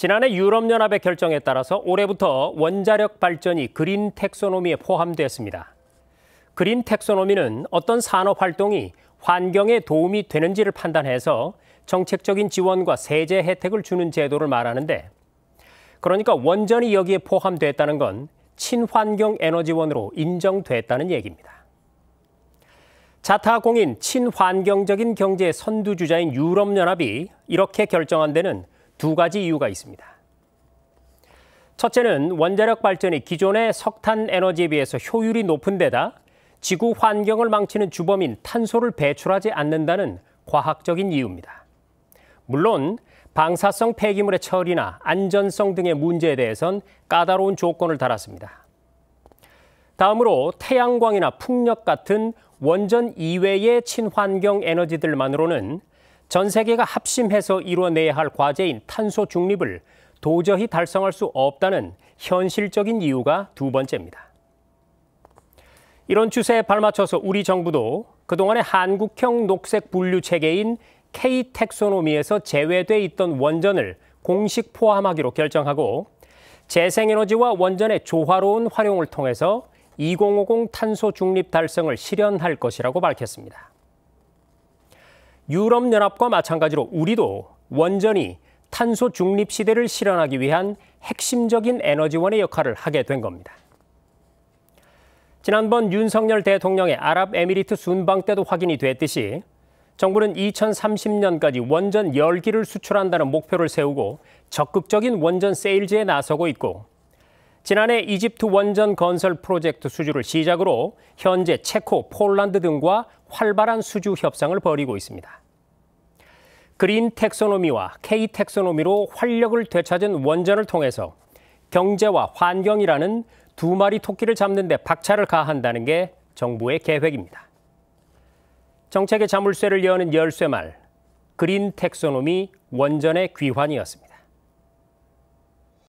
지난해 유럽연합의 결정에 따라서 올해부터 원자력 발전이 그린 텍소노미에 포함되었습니다. 그린 텍소노미는 어떤 산업 활동이 환경에 도움이 되는지를 판단해서 정책적인 지원과 세제 혜택을 주는 제도를 말하는데 그러니까 원전이 여기에 포함됐다는 건 친환경 에너지원으로 인정됐다는 얘기입니다. 자타공인 친환경적인 경제의 선두주자인 유럽연합이 이렇게 결정한 데는 두 가지 이유가 있습니다. 첫째는 원자력 발전이 기존의 석탄 에너지에 비해서 효율이 높은 데다 지구 환경을 망치는 주범인 탄소를 배출하지 않는다는 과학적인 이유입니다. 물론 방사성 폐기물의 처리나 안전성 등의 문제에 대해선 까다로운 조건을 달았습니다. 다음으로 태양광이나 풍력 같은 원전 이외의 친환경 에너지들만으로는 전 세계가 합심해서 이뤄내야 할 과제인 탄소 중립을 도저히 달성할 수 없다는 현실적인 이유가 두 번째입니다. 이런 추세에 발맞춰서 우리 정부도 그동안의 한국형 녹색 분류 체계인 K-텍소노미에서 제외돼 있던 원전을 공식 포함하기로 결정하고 재생에너지와 원전의 조화로운 활용을 통해서 2050 탄소 중립 달성을 실현할 것이라고 밝혔습니다. 유럽연합과 마찬가지로 우리도 원전이 탄소 중립 시대를 실현하기 위한 핵심적인 에너지원의 역할을 하게 된 겁니다. 지난번 윤석열 대통령의 아랍에미리트 순방 때도 확인이 됐듯이 정부는 2030년까지 원전 열기를 수출한다는 목표를 세우고 적극적인 원전 세일즈에 나서고 있고 지난해 이집트 원전 건설 프로젝트 수주를 시작으로 현재 체코, 폴란드 등과 활발한 수주 협상을 벌이고 있습니다. 그린 텍소노미와 K 텍소노미로 활력을 되찾은 원전을 통해서 경제와 환경이라는 두 마리 토끼를 잡는 데 박차를 가한다는 게 정부의 계획입니다. 정책의 자물쇠를 여는 열쇠말, 그린 텍소노미 원전의 귀환이었습니다.